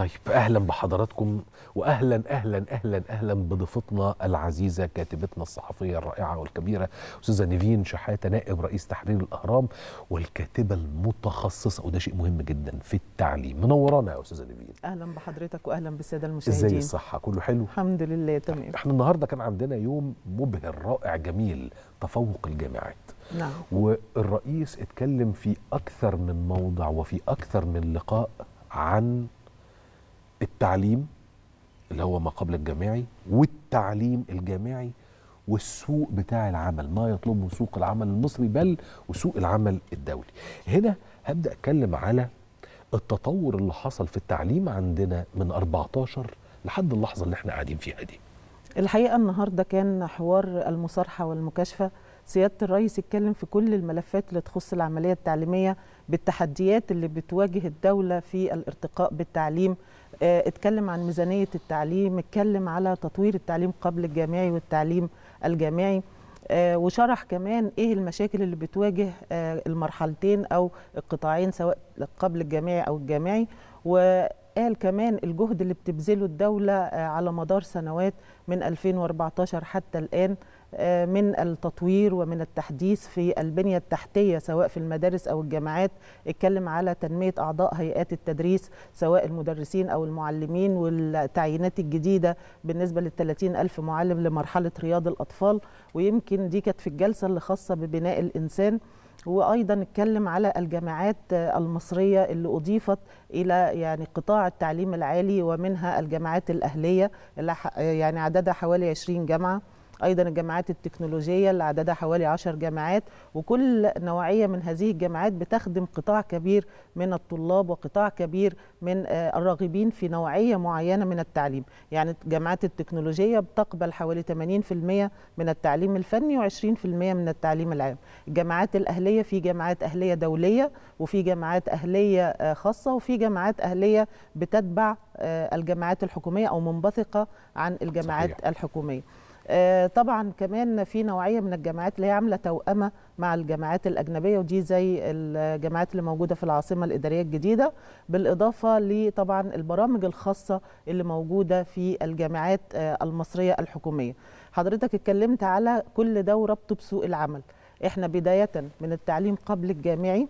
طيب اهلا بحضراتكم واهلا اهلا اهلا اهلا بضيفتنا العزيزه كاتبتنا الصحفيه الرائعه والكبيره استاذه نيفين شحاته نائب رئيس تحرير الاهرام والكاتبه المتخصصه وده شيء مهم جدا في التعليم منورانا يا استاذه نيفين اهلا بحضرتك واهلا بالساده المشاهدين ازاي الصحه كله حلو الحمد لله تمام احنا النهارده كان عندنا يوم مبهر رائع جميل تفوق الجامعات نعم. والرئيس اتكلم في اكثر من موضع وفي اكثر من لقاء عن التعليم اللي هو ما قبل الجامعي والتعليم الجامعي والسوق بتاع العمل ما يطلبه سوق العمل المصري بل وسوق العمل الدولي هنا هبدا اتكلم على التطور اللي حصل في التعليم عندنا من 14 لحد اللحظه اللي احنا قاعدين فيها دي الحقيقه النهارده كان حوار المصارحه والمكاشفه سياده الرئيس اتكلم في كل الملفات اللي تخص العمليه التعليميه بالتحديات اللي بتواجه الدوله في الارتقاء بالتعليم آه، اتكلم عن ميزانية التعليم اتكلم على تطوير التعليم قبل الجامعي والتعليم الجامعي آه، وشرح كمان ايه المشاكل اللي بتواجه آه، المرحلتين او القطاعين سواء قبل الجامعي او الجامعي وقال كمان الجهد اللي بتبذله الدولة على مدار سنوات من 2014 حتى الآن آه، من التطوير ومن التحديث في البنية التحتية سواء في المدارس أو الجامعات اتكلم على تنمية أعضاء هيئات التدريس سواء المدرسين أو المعلمين والتعيينات الجديدة بالنسبة للثلاثين ألف معلم لمرحلة رياض الأطفال ويمكن دي كانت في الجلسة اللي خاصة ببناء الإنسان وايضا اتكلم على الجامعات المصريه اللي اضيفت الى يعني قطاع التعليم العالي ومنها الجامعات الاهليه اللي يعني عددها حوالي 20 جامعه ايضا الجامعات التكنولوجيه اللي عددها حوالي 10 جامعات وكل نوعيه من هذه الجامعات بتخدم قطاع كبير من الطلاب وقطاع كبير من آه، الراغبين في نوعيه معينه من التعليم يعني جامعات التكنولوجيه بتقبل حوالي 80% من التعليم الفني و20% من التعليم العام الجامعات الاهليه في جامعات اهليه دوليه وفي جامعات اهليه آه، خاصه وفي جامعات اهليه بتتبع آه، الجامعات الحكوميه او منبثقه عن الجامعات صحيح. الحكوميه آه، طبعا كمان في نوعيه من الجامعات اللي هي عامله توأمه مع الجامعات الاجنبيه ودي زي الجامعات اللي موجوده في العاصمه الاداريه الجديده بالاضافه لطبعا البرامج الخاصه اللي موجوده في الجامعات آه، المصريه الحكوميه حضرتك اتكلمت على كل ده وربطه بسوق العمل احنا بدايه من التعليم قبل الجامعي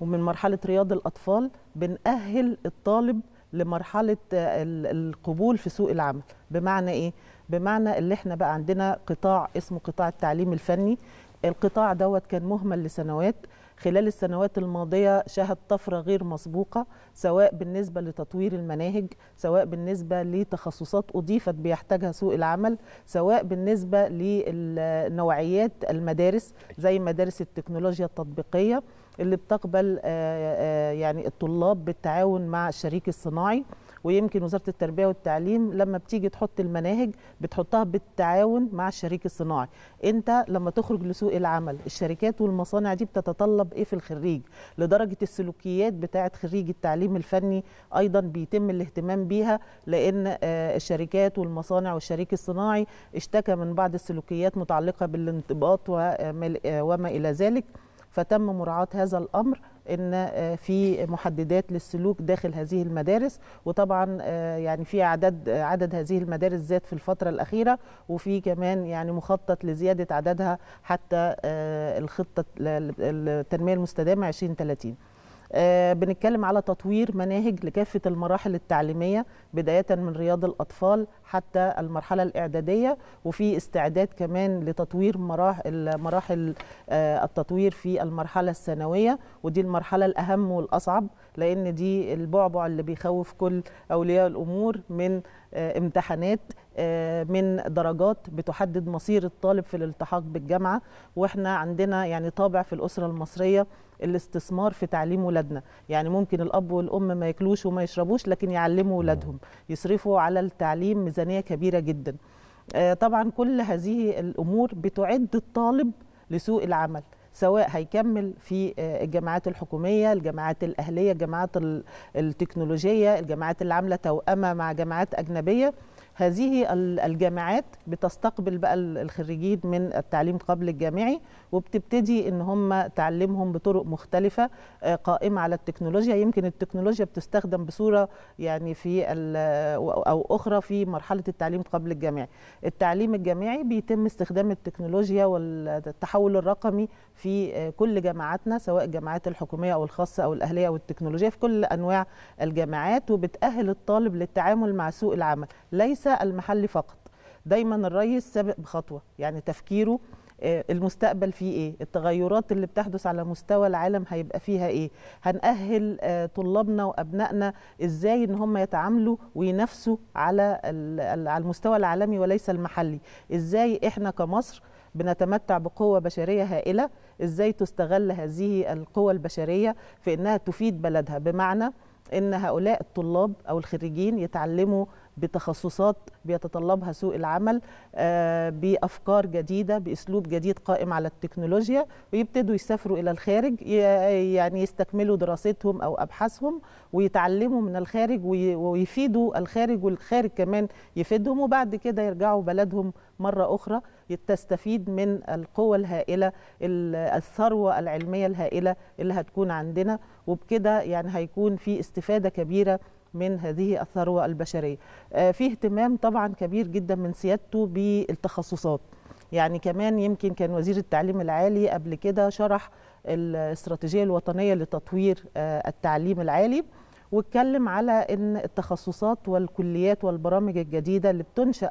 ومن مرحله رياض الاطفال بنأهل الطالب لمرحله آه، القبول في سوق العمل بمعنى ايه بمعنى اللي احنا بقى عندنا قطاع اسمه قطاع التعليم الفني القطاع دوت كان مهمل لسنوات خلال السنوات الماضية شهد طفرة غير مسبوقة سواء بالنسبة لتطوير المناهج سواء بالنسبة لتخصصات أضيفت بيحتاجها سوق العمل سواء بالنسبة لنوعيات المدارس زي مدارس التكنولوجيا التطبيقية اللي بتقبل آه، آه، يعني الطلاب بالتعاون مع الشريك الصناعي ويمكن وزاره التربيه والتعليم لما بتيجي تحط المناهج بتحطها بالتعاون مع الشريك الصناعي انت لما تخرج لسوق العمل الشركات والمصانع دي بتتطلب ايه في الخريج لدرجه السلوكيات بتاعه خريج التعليم الفني ايضا بيتم الاهتمام بيها لان آه، الشركات والمصانع والشريك الصناعي اشتكى من بعض السلوكيات متعلقه بالانضباط آه، آه، وما الى ذلك فتم مراعاه هذا الامر ان آه، في محددات للسلوك داخل هذه المدارس وطبعا آه، يعني في عدد عدد هذه المدارس زاد في الفتره الاخيره وفي كمان يعني مخطط لزياده عددها حتى آه، الخطه التنميه المستدامه 2030 آه، بنتكلم على تطوير مناهج لكافة المراحل التعليمية بداية من رياض الأطفال حتى المرحلة الإعدادية وفي استعداد كمان لتطوير مراحل, مراحل آه، التطوير في المرحلة الثانوية ودي المرحلة الأهم والأصعب لأن دي البعبع اللي بيخوف كل أولياء الأمور من آه، امتحانات من درجات بتحدد مصير الطالب في الالتحاق بالجامعة وإحنا عندنا يعني طابع في الأسرة المصرية الاستثمار في تعليم ولادنا يعني ممكن الاب والام ما ياكلوش وما يشربوش لكن يعلموا ولادهم يصرفوا على التعليم ميزانيه كبيره جدا آه، طبعا كل هذه الامور بتعد الطالب لسوق العمل سواء هيكمل في آه، الجامعات الحكوميه، الجامعات الاهليه، الجامعات التكنولوجيه، الجامعات اللي عامله توأمه مع جامعات اجنبيه هذه الجامعات بتستقبل بقى الخريجين من التعليم قبل الجامعي وبتبتدي ان هم تعلمهم بطرق مختلفه آه، قائمه على التكنولوجيا يمكن التكنولوجيا بتستخدم بصوره يعني في او اخرى في مرحله التعليم قبل الجامعي التعليم الجامعي بيتم استخدام التكنولوجيا والتحول الرقمي في آه، كل جامعاتنا سواء الجامعات الحكوميه او الخاصه او الاهليه او التكنولوجيا في كل انواع الجامعات وبتاهل الطالب للتعامل مع سوق العمل ليس المحلي فقط دايما الريس سابق بخطوه يعني تفكيره آه، المستقبل فيه ايه التغيرات اللي بتحدث على مستوى العالم هيبقى فيها ايه هنأهل آه، طلابنا وابنائنا ازاي ان هم يتعاملوا وينافسوا على على المستوى العالمي وليس المحلي ازاي احنا كمصر بنتمتع بقوة بشرية هائلة إزاي تستغل هذه القوة البشرية في أنها تفيد بلدها بمعنى ان هؤلاء الطلاب او الخريجين يتعلموا بتخصصات بيتطلبها سوق العمل آه، بافكار جديده باسلوب جديد قائم على التكنولوجيا ويبتدوا يسافروا الى الخارج يعني يستكملوا دراستهم او ابحاثهم ويتعلموا من الخارج ويفيدوا الخارج والخارج كمان يفيدهم وبعد كده يرجعوا بلدهم مره اخرى تستفيد من القوة الهائلة الثروة العلمية الهائلة اللي هتكون عندنا وبكده يعني هيكون في استفادة كبيرة من هذه الثروة البشرية آه، في اهتمام طبعا كبير جدا من سيادته بالتخصصات يعني كمان يمكن كان وزير التعليم العالي قبل كده شرح الاستراتيجية الوطنية لتطوير آه، التعليم العالي واتكلم على ان التخصصات والكليات والبرامج الجديدة اللي بتنشأ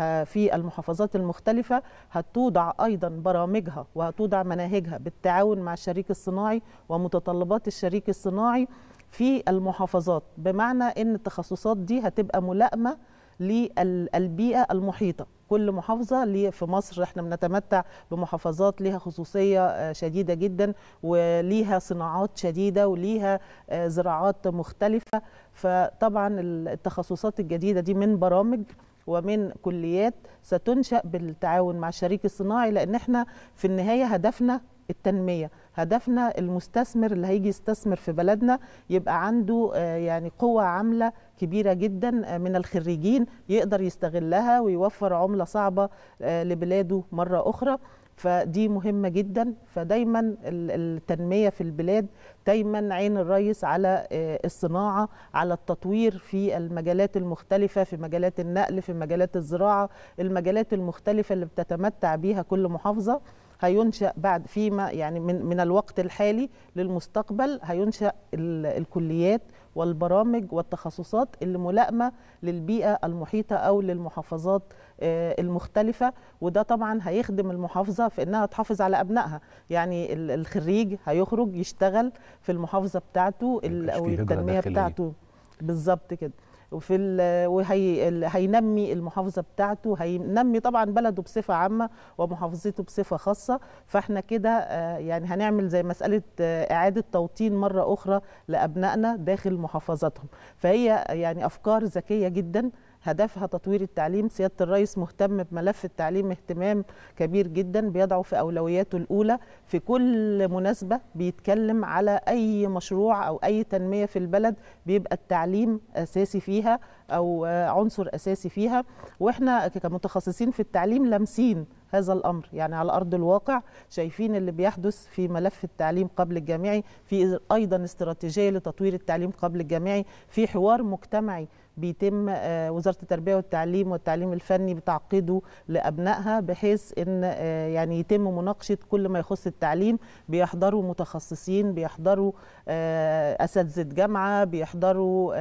آه، في المحافظات المختلفة هتوضع أيضا برامجها وهتوضع مناهجها بالتعاون مع الشريك الصناعي ومتطلبات الشريك الصناعي في المحافظات بمعنى ان التخصصات دي هتبقى ملائمه للبيئه المحيطه كل محافظه في مصر احنا بنتمتع بمحافظات ليها خصوصيه آه، شديده جدا وليها صناعات شديده وليها آه، زراعات مختلفه فطبعا التخصصات الجديده دي من برامج ومن كليات ستنشأ بالتعاون مع الشريك الصناعي لأن احنا في النهاية هدفنا التنميه هدفنا المستثمر اللي هيجي يستثمر في بلدنا يبقى عنده آه، يعني قوه عامله كبيره جدا آه، من الخريجين يقدر يستغلها ويوفر عمله صعبه آه، لبلاده مره اخرى فدي مهمه جدا فدايما التنميه في البلاد دايما عين الريس على آه، الصناعه على التطوير في المجالات المختلفه في مجالات النقل في مجالات الزراعه المجالات المختلفه اللي بتتمتع بيها كل محافظه هينشا بعد فيما يعني من من الوقت الحالي للمستقبل هينشا الكليات والبرامج والتخصصات اللي ملائمه للبيئه المحيطه او للمحافظات آه، المختلفه وده طبعا هيخدم المحافظه في انها تحافظ على ابنائها يعني الخريج هيخرج يشتغل في المحافظه بتاعته او التنميه بتاعته بالظبط كده وفي وهي هينمي المحافظه بتاعته هينمي طبعا بلده بصفه عامه ومحافظته بصفه خاصه فاحنا كده آه، يعني هنعمل زي مساله آه، اعاده توطين مره اخرى لابنائنا داخل محافظاتهم فهي يعني افكار ذكيه جدا هدفها تطوير التعليم سيادة الرئيس مهتم بملف التعليم اهتمام كبير جدا بيضعه في أولوياته الأولى في كل مناسبة بيتكلم على أي مشروع أو أي تنمية في البلد بيبقى التعليم أساسي فيها أو عنصر أساسي فيها وإحنا كمتخصصين في التعليم لامسين هذا الامر يعني على ارض الواقع شايفين اللي بيحدث في ملف التعليم قبل الجامعي في ايضا استراتيجيه لتطوير التعليم قبل الجامعي في حوار مجتمعي بيتم آه، وزاره التربيه والتعليم والتعليم الفني بتعقيده لابنائها بحيث ان آه، يعني يتم مناقشه كل ما يخص التعليم بيحضروا متخصصين بيحضروا آه، اساتذه جامعه بيحضروا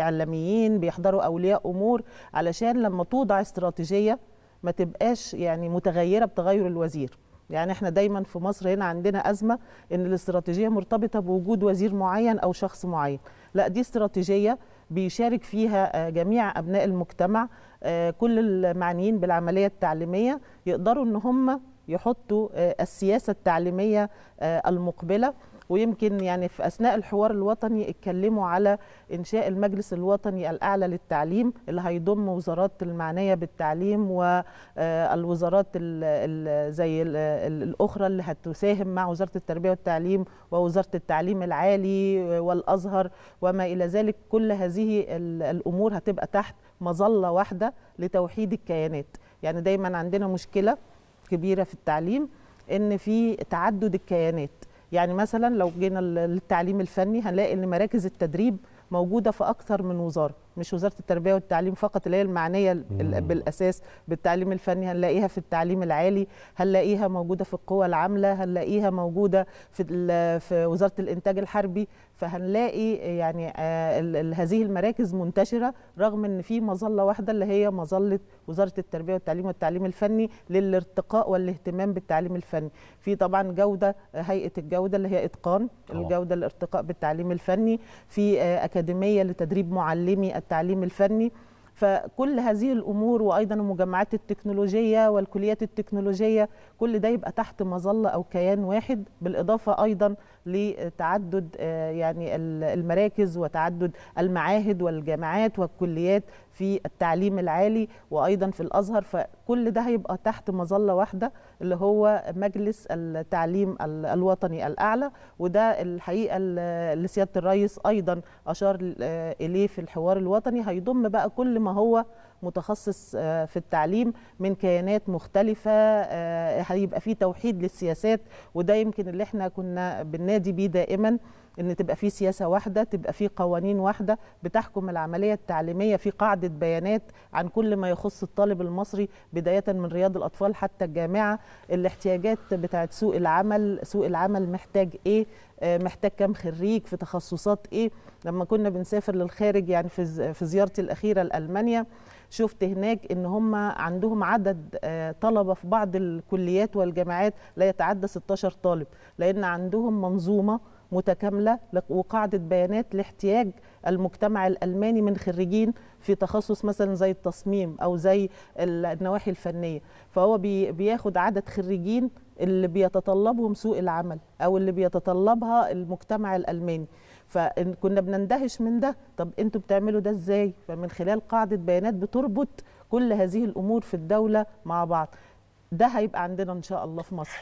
اعلاميين بيحضروا اولياء امور علشان لما توضع استراتيجيه ما تبقاش يعني متغيره بتغير الوزير يعني احنا دايما في مصر هنا عندنا ازمه ان الاستراتيجيه مرتبطه بوجود وزير معين او شخص معين لا دي استراتيجيه بيشارك فيها آه، جميع ابناء المجتمع آه، كل المعنيين بالعمليه التعليميه يقدروا ان هم يحطوا آه، السياسه التعليميه المقبله ويمكن يعني في اثناء الحوار الوطني اتكلموا على انشاء المجلس الوطني الاعلى للتعليم اللي هيضم وزارات المعنيه بالتعليم والوزارات آه، الـ زي الـ الاخرى اللي هتساهم مع وزاره التربيه والتعليم ووزاره التعليم العالي والازهر وما الى ذلك كل هذه الامور هتبقى تحت مظله واحده لتوحيد الكيانات يعني دايما عندنا مشكله كبيره في التعليم ان في تعدد الكيانات يعني مثلا لو جينا للتعليم الفني هنلاقي ان مراكز التدريب موجوده في اكثر من وزاره مش وزاره التربيه والتعليم فقط اللي هي المعنيه بالاساس بالتعليم الفني هنلاقيها في التعليم العالي هنلاقيها موجوده في القوى العامله هنلاقيها موجوده في في وزاره الانتاج الحربي فهنلاقي يعني آه، هذه المراكز منتشره رغم ان في مظله واحده اللي هي مظله وزاره التربيه والتعليم والتعليم الفني للارتقاء والاهتمام بالتعليم الفني في طبعا جوده هيئه الجوده اللي هي اتقان الجوده الارتقاء بالتعليم الفني في آه، اكاديميه لتدريب معلمي التعليم الفني فكل هذه الامور وايضا المجمعات التكنولوجيه والكليات التكنولوجيه كل ده يبقى تحت مظله او كيان واحد بالاضافه ايضا لتعدد آه، يعني المراكز وتعدد المعاهد والجامعات والكليات في التعليم العالي وايضا في الازهر فكل ده هيبقى تحت مظله واحده اللي هو مجلس التعليم الوطني الاعلى وده الحقيقه اللي سياده الرئيس ايضا اشار اليه في الحوار الوطني هيضم بقى كل ما هو متخصص آه، في التعليم من كيانات مختلفة آه، هيبقى في توحيد للسياسات وده يمكن اللي احنا كنا بالنادي بيه دائما ان تبقى في سياسه واحده تبقى في قوانين واحده بتحكم العمليه التعليميه في قاعده بيانات عن كل ما يخص الطالب المصري بدايه من رياض الاطفال حتى الجامعه الاحتياجات بتاعه سوق العمل سوق العمل محتاج ايه آه، محتاج كام خريج في تخصصات ايه لما كنا بنسافر للخارج يعني في في زيارتي الاخيره لالمانيا شفت هناك ان هم عندهم عدد آه، طلبه في بعض الكليات والجامعات لا يتعدى 16 طالب لان عندهم منظومه متكامله وقاعده بيانات لاحتياج المجتمع الالماني من خريجين في تخصص مثلا زي التصميم او زي النواحي الفنيه فهو بياخد عدد خريجين اللي بيتطلبهم سوق العمل او اللي بيتطلبها المجتمع الالماني فكنا بنندهش من ده طب انتوا بتعملوا ده ازاي فمن خلال قاعده بيانات بتربط كل هذه الامور في الدوله مع بعض ده هيبقى عندنا ان شاء الله في مصر